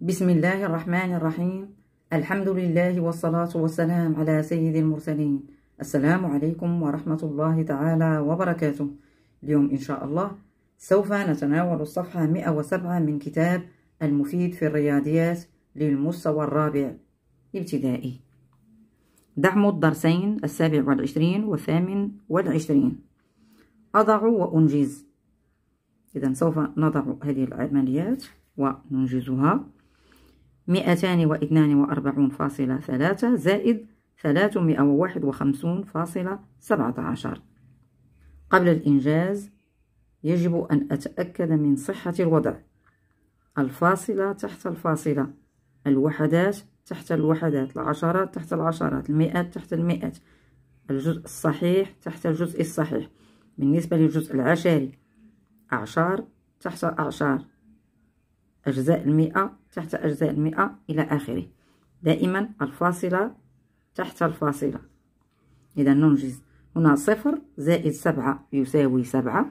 بسم الله الرحمن الرحيم الحمد لله والصلاة والسلام على سيد المرسلين السلام عليكم ورحمة الله تعالى وبركاته اليوم إن شاء الله سوف نتناول الصفحة 107 من كتاب المفيد في الرياضيات للمستوى الرابع ابتدائي دعم الدرسين السابع والعشرين والثامن والعشرين أضع وأنجز إذا سوف نضع هذه العمليات وننجزها مئتان واثنان وأربعون فاصلة ثلاثة زائد ثلاثمائة وواحد وخمسون فاصلة سبعة عشر قبل الإنجاز يجب أن أتأكد من صحة الوضع الفاصلة تحت الفاصلة الوحدات تحت الوحدات العشرات تحت العشرات المئات تحت المئات الجزء الصحيح تحت الجزء الصحيح بالنسبة للجزء العشري أعشار تحت أعشار أجزاء المئة تحت أجزاء المئة إلى آخره دائما الفاصلة تحت الفاصلة إذا ننجز هنا صفر زائد سبعة يساوي سبعة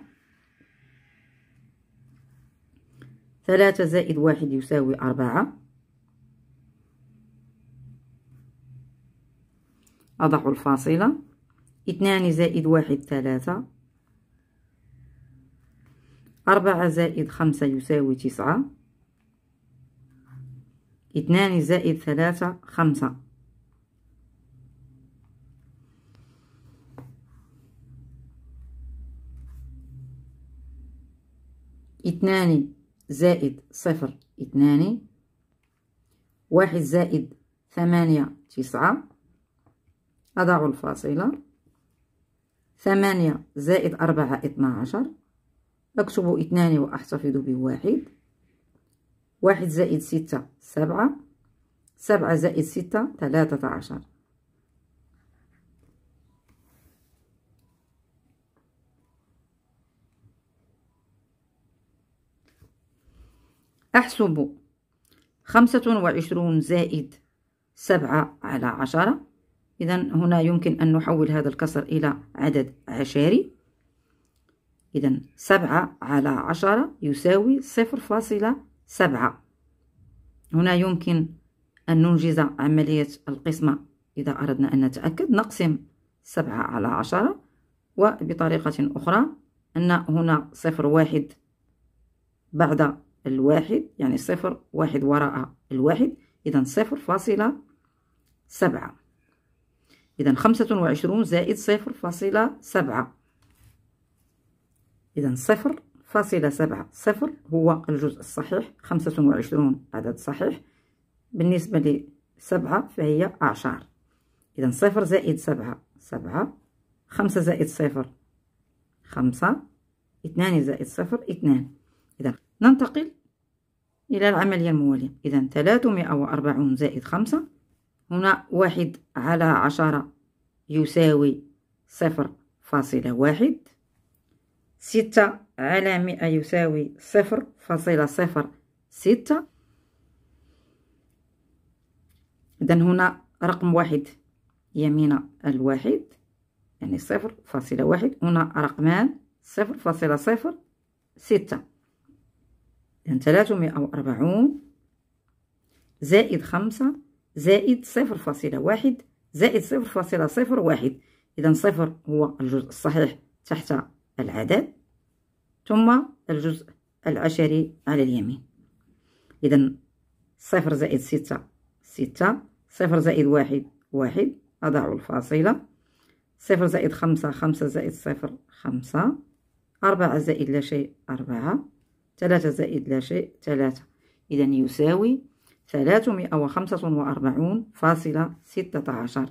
ثلاثة زائد واحد يساوي أربعة أضع الفاصلة اثنان زائد واحد ثلاثة أربعة زائد خمسة يساوي تسعة اثنان زائد ثلاثة خمسة اثنان زائد صفر اثنان واحد زائد ثمانية تسعة أضع الفاصلة ثمانية زائد أربعة اثنا عشر أكتب اثنان وأحتفظ بواحد واحد زائد ستة سبعة سبعة زائد ستة ثلاثة عشر أحسب خمسة وعشرون زائد سبعة على عشرة إذا هنا يمكن أن نحول هذا الكسر إلى عدد عشري إذا سبعة على عشرة يساوي صفر فاصلة سبعة هنا يمكن أن ننجز عملية القسمة إذا أردنا أن نتأكد نقسم سبعة على عشرة وبطريقة أخرى أن هنا صفر واحد بعد الواحد يعني صفر واحد وراء الواحد إذا صفر فاصلة سبعة إذا خمسة وعشرون زائد صفر فاصلة سبعة إذا صفر فاصلة سبعة صفر هو الجزء الصحيح خمسة وعشرون عدد صحيح بالنسبة لسبعة فهي أعشار إذا صفر زائد سبعة سبعة خمسة زائد صفر خمسة اثنان زائد صفر اثنان إذا ننتقل إلى العملية الموالية إذا ثلاثمائة وأربعون زائد خمسة هنا واحد على عشرة يساوي صفر فاصلة واحد ستة على مئة يساوي صفر فاصلة صفر ستة إذا هنا رقم واحد يمين الواحد يعني صفر فاصلة واحد هنا رقمان صفر فاصلة صفر ستة إذن ثلاثمائة وأربعون زائد خمسة زائد صفر فاصلة واحد زائد صفر فاصلة صفر واحد إذا صفر هو الجزء الصحيح تحت العدد ثم الجزء العشري على اليمين إذا صفر زائد ستة ستة صفر زائد واحد واحد أضع الفاصلة صفر زائد خمسة خمسة زائد صفر خمسة أربعة زائد لا شيء أربعة ثلاثة زائد لا شيء ثلاثة إذا يساوي ثلاثمائة وخمسة وأربعون فاصلة ستة عشر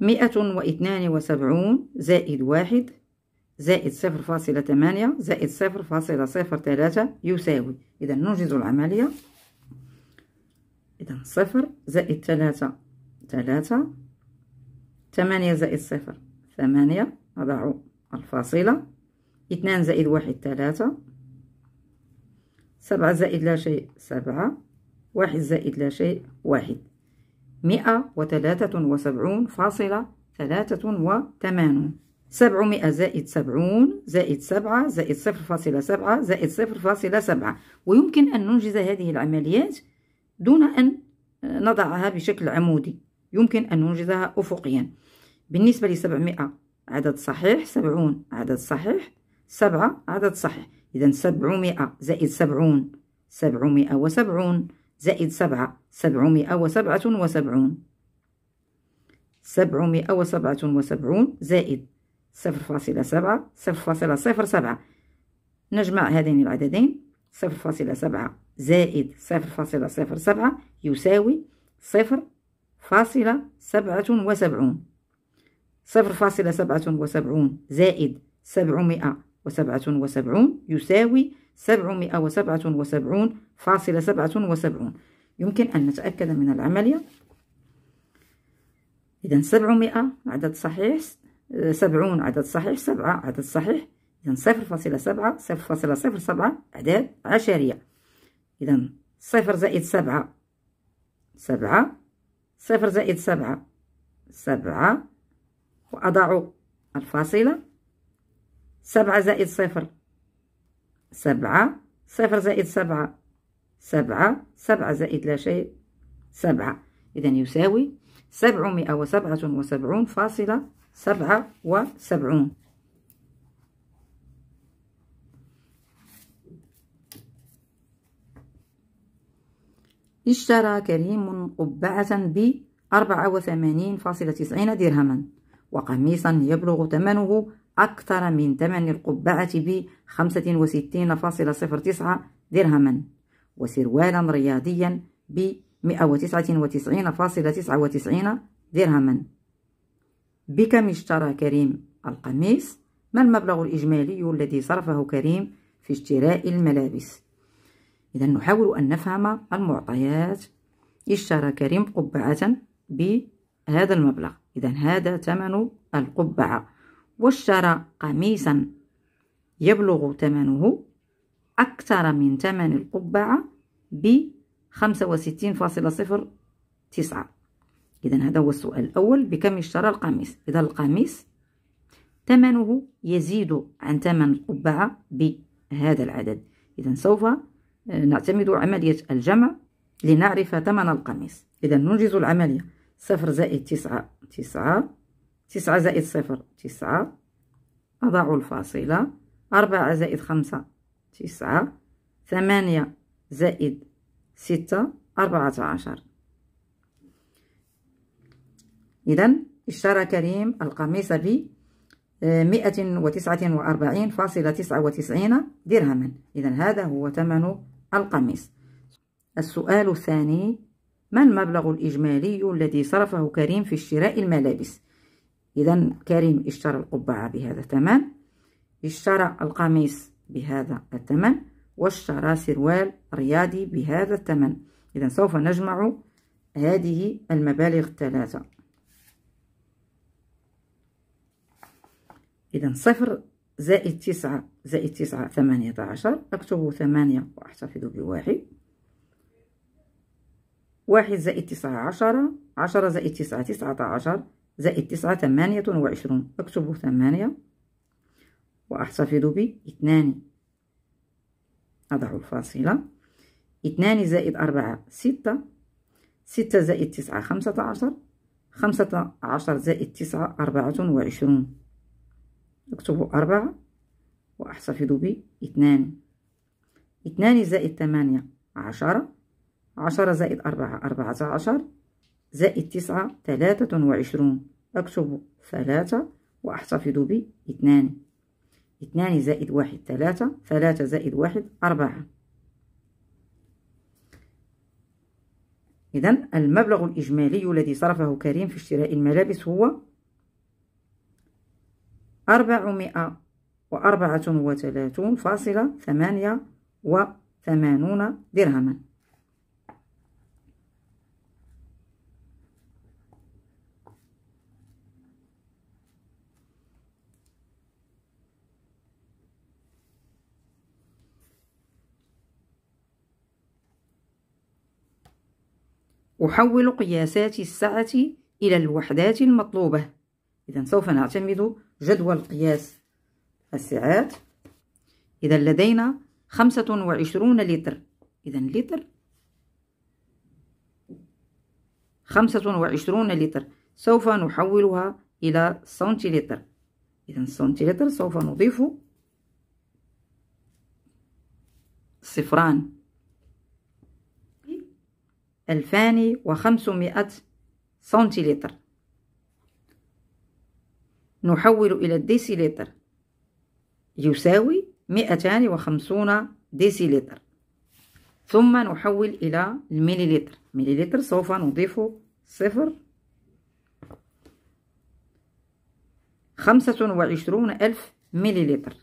مئة واثنان وسبعون زائد واحد زائد صفر فاصلة ثمانية زائد صفر فاصلة صفر ثلاثة يساوي إذا نوجز العملية إذا صفر زائد ثلاثة ثلاثة ثمانية زائد صفر ثمانية أضع الفاصلة اثنان زائد واحد ثلاثة سبعة زائد لا شيء سبعة واحد زائد لا شيء واحد مئة وثلاثة وسبعون فاصلة ثلاثة وثمانون سبعمائة زائد سبعون زائد سبعة زائد صفر فاصلة سبعة زائد صفر فاصلة سبعة ويمكن أن ننجز هذه العمليات دون أن آه، نضعها بشكل عمودي يمكن أن ننجزها أفقيا بالنسبة لسبعمائة عدد صحيح سبعون عدد صحيح سبعة عدد صحيح إذا سبعمائة زائد سبعون سبعمائة وسبعون زائد سبعة سبعمائة وسبعة وسبعون سبعمائة وسبعة وسبعون زائد صفر فاصلة سبعة صفر فاصلة صفر سبعة نجمع هذين العددين صفر فاصلة سبعة زائد صفر فاصلة صفر سبعة يساوي صفر فاصلة سبعة وسبعون صفر فاصلة سبعة وسبعون زائد سبعمائة وسبعة وسبعون يساوي سبعمائة وسبعة وسبعون فاصلة سبعة وسبعون يمكن أن نتأكد من العملية إذا سبعمائة عدد صحيح سبعون عدد صحيح سبعة عدد صحيح إذا صفر فاصلة سبعة صفر فاصلة صفر سبعة أعداد عشرية إذا صفر زائد سبعة سبعة صفر زائد سبعة سبعة وأضع الفاصلة سبعة زائد صفر سبعة صفر زائد سبعة سبعة سبعة زائد لا شيء سبعة إذا يساوي سبعمائة وسبعة وسبعون فاصلة سبعة وسبعون اشترى كريم قبعة ب 84.90 درهما وقميصا يبلغ ثمنه أكثر من ثمن القبعة ب 65.09 درهما وسروالا رياضيا ب 199.99 درهما بكم اشترى كريم القميص ما المبلغ الإجمالي الذي صرفه كريم في اشتراء الملابس إذا نحاول أن نفهم المعطيات اشترى كريم قبعة بهذا المبلغ إذا هذا ثمن القبعة واشترى قميصا يبلغ ثمنه أكثر من ثمن القبعة ب 65.09 إذا هذا هو السؤال الأول بكم اشترى القميص إذا القميص ثمنه يزيد عن ثمن القبعة بهذا العدد إذا سوف آه، نعتمد عملية الجمع لنعرف ثمن القميص إذا ننجز العملية صفر زائد تسعة تسعة تسعة زائد صفر تسعة أضع الفاصلة أربعة زائد خمسة تسعة ثمانية زائد ستة أربعة عشر إذا اشترى كريم القميص ب آه، مئة وتسعة وأربعين فاصلة تسعة وتسعين درهما إذا هذا هو ثمن القميص السؤال الثاني ما المبلغ الإجمالي الذي صرفه كريم في شراء الملابس إذا كريم اشترى القبعة بهذا الثمن اشترى القميص بهذا الثمن واشترى سروال رياضي بهذا الثمن إذا سوف نجمع هذه المبالغ الثلاثة إذا صفر زائد تسعة زائد تسعة ثمانية عشر أكتب ثمانية وأحتفظ بواحد واحد زائد تسعة عشرة عشرة زائد تسعة تسعة عشر زائد تسعة ثمانية وعشرون أكتب ثمانية وأحتفظ ب اثنان أضع الفاصلة اثنان زائد أربعة ستة ستة زائد تسعة خمسة عشر خمسة عشر زائد تسعة أربعة وعشرون أكتب أربعة وأحتفظ باثنان اثنان زائد ثمانية عشرة عشرة زائد أربعة أربعة عشر زائد تسعة ثلاثة وعشرون أكتب ثلاثة وأحتفظ باثنان اثنان زائد واحد ثلاثة ثلاثة زائد واحد أربعة إذا المبلغ الإجمالي الذي صرفه كريم في اشتراء الملابس هو أربعمائة وأربعة وثلاثون فاصلة ثمانية وثمانون درهما أحول قياسات السعة إلى الوحدات المطلوبة إذا سوف نعتمد جدول قياس السعات إذا لدينا خمسة وعشرون لتر إذا لتر خمسة وعشرون لتر سوف نحولها إلى سنتيلتر إذا سنتيلتر سوف نضيف صفران ألفان وخمسمائة سنتيلتر نحول إلى الديسيلتر يساوي مئتان وخمسون ديسيلتر ثم نحول إلى المليلتر مليلتر سوف نضيف صفر خمسة وعشرون ألف مليلتر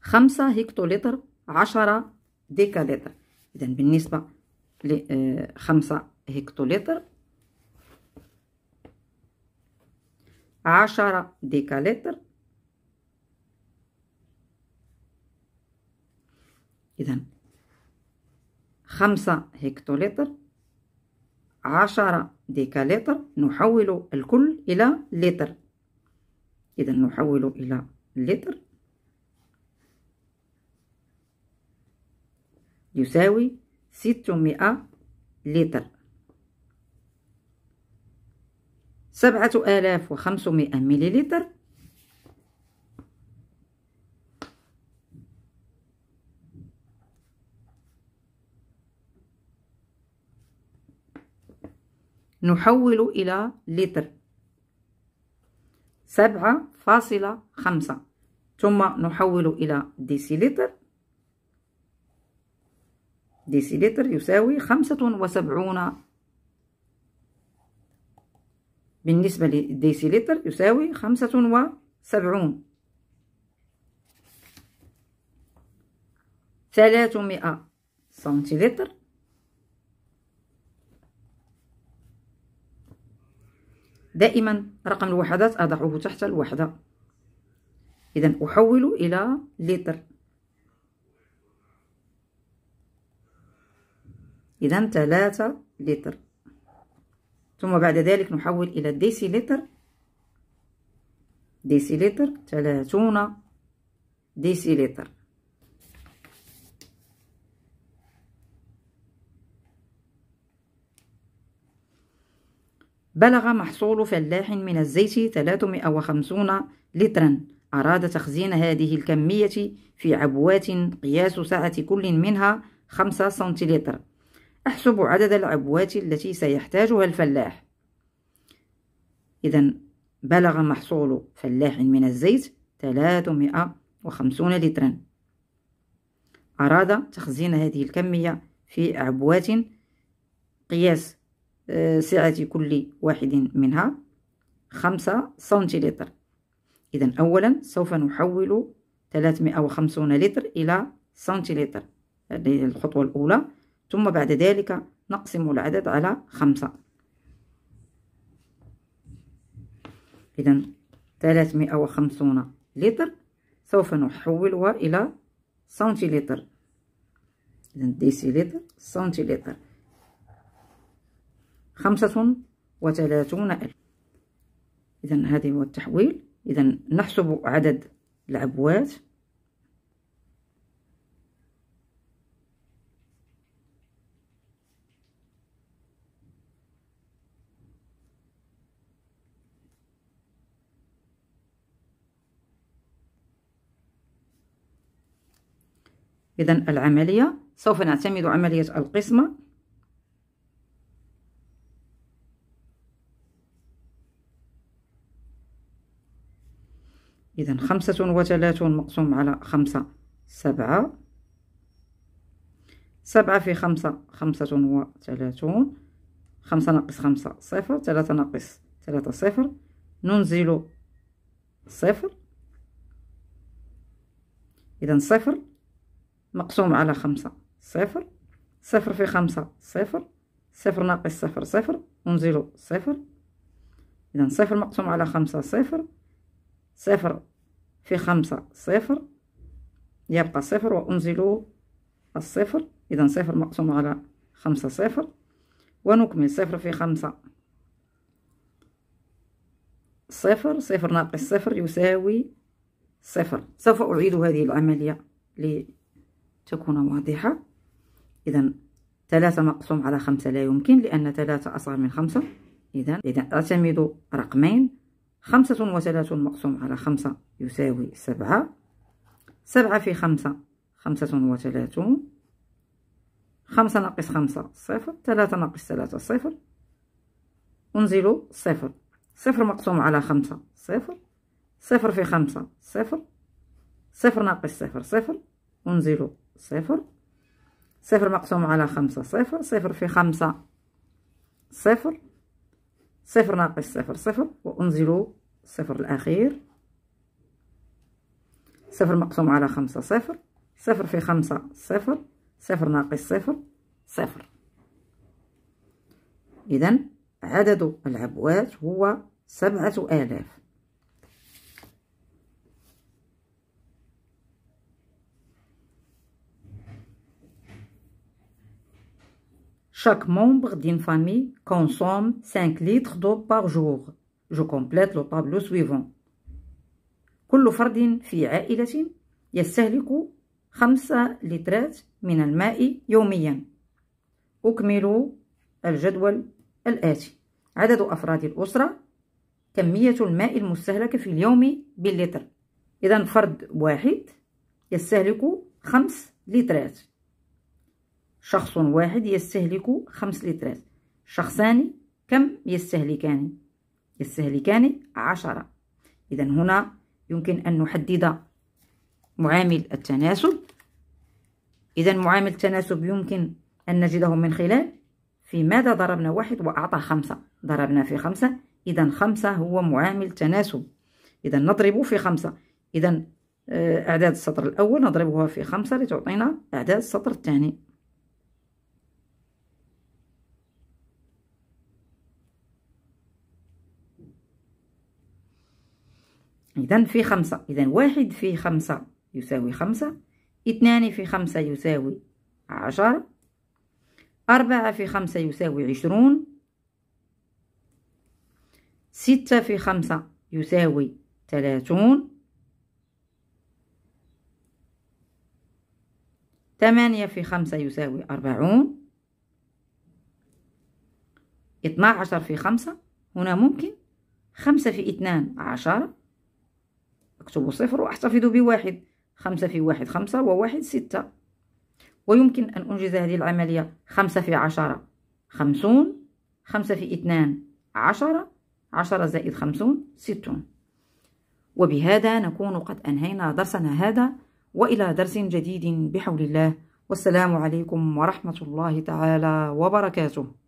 خمسة هكتولتر عشرة ديكاليتر إذا بالنسبة آه، خمسة هكتولتر عشرة ديكالتر إذا خمسة هكتولتر عشرة ديكالتر نحول الكل إلى لتر إذا نحول إلى لتر يساوي ستمائة لتر سبعة آلاف وخمسمائة مليلتر نحول إلى لتر سبعة فاصلة خمسة ثم نحول إلى ديسيلتر ديسيلتر يساوي خمسة وسبعون بالنسبة للديسيلتر يساوي خمسة وسبعون ثلاثمائة سنتيلتر دائما رقم الوحدات أضعه تحت الوحدة إذا أحول إلى لتر إذا ثلاثة لتر ثم بعد ذلك نحول إلى الديسيلتر ديسيلتر ثلاثون ديسيلتر بلغ محصول فلاح من الزيت 350 لترا أراد تخزين هذه الكمية في عبوات قياس سعة كل منها 5 سنتيلتر أحسب عدد العبوات التي سيحتاجها الفلاح إذا بلغ محصول فلاح من الزيت 350 لترا أراد تخزين هذه الكمية في عبوات قياس آه، سعة كل واحد منها خمسة سنتيلتر إذا أولا سوف نحول 350 لتر إلى سنتيلتر هذه الخطوة الأولى ثم بعد ذلك نقسم العدد على خمسة إذا وخمسون لتر سوف نحولها إلى سنتيلتر إذا ديسيلتر سنتيلتر خمسة وثلاثون ألف إذا هذا هو التحويل إذا نحسب عدد العبوات إذا العملية سوف نعتمد عملية القسمة إذا خمسة وثلاثون مقسوم على خمسة سبعة سبعة في خمسة خمسة وثلاثون خمسة ناقص خمسة صفر ثلاثة ناقص ثلاثة صفر ننزل صفر إذا صفر مقسوم على خمسة صفر صفر في خمسة صفر صفر ناقص صفر صفر ونزيلو صفر إذا صفر مقسوم على خمسة صفر صفر في خمسة صفر يبقى صفر وأنزل الصفر إذا صفر مقسوم على خمسة صفر ونكمل صفر في خمسة صفر صفر ناقص صفر يساوي صفر سوف أعيد هذه العملية تكون واضحة إذا ثلاثة مقسوم على خمسة لا يمكن لأن ثلاثة أصغر من خمسة إذا إذا أعتمد رقمين خمسة وثلاثون مقسوم على خمسة يساوي سبعة سبعة في خمسة خمسة وثلاثون خمسة ناقص خمسة صفر ثلاثة ناقص ثلاثة صفر أنزل صفر صفر مقسوم على خمسة صفر صفر في خمسة صفر صفر ناقص صفر صفر أنزل صفر صفر مقسوم على خمسة صفر صفر في خمسة صفر صفر ناقص صفر صفر وانزلوا صفر الأخير صفر مقسوم على خمسة صفر صفر في خمسة صفر صفر ناقص صفر صفر إذا عدد العبوات هو سبعة آلاف Chaque membre d'une famille consomme 5 litres d'eau par jour. Je complète le tableau suivant. كل فرد في عائلة يستهلك 5 لترات من الماء يوميا. أكمل الجدول الآتي: عدد أفراد الأسرة، كمية الماء المستهلكة في اليوم باللتر. إذا فرد واحد يستهلك 5 لترات. شخص واحد يستهلك خمس لترات شخصان كم يستهلكان يستهلكان عشرة إذا هنا يمكن أن نحدد معامل التناسب إذا معامل التناسب يمكن أن نجده من خلال في ماذا ضربنا واحد وأعطى خمسة ضربنا في خمسة إذا خمسة هو معامل تناسب إذا نضرب في خمسة إذا آه، أعداد السطر الأول نضربها في خمسة لتعطينا أعداد السطر الثاني إذا في خمسة إذا واحد في خمسة يساوي خمسة اثنان في خمسة يساوي عشرة أربعة في خمسة يساوي عشرون ستة في خمسة يساوي ثلاثون ثمانية في خمسة يساوي أربعون اثنا عشر في خمسة هنا ممكن خمسة في اثنان عشرة أكتب صفر وأحتفظ بواحد خمسة في واحد خمسة وواحد ستة ويمكن أن أنجز هذه العملية خمسة في عشرة خمسون خمسة في اثنان عشرة عشرة زائد خمسون ستون وبهذا نكون قد أنهينا درسنا هذا وإلى درس جديد بحول الله والسلام عليكم ورحمة الله تعالى وبركاته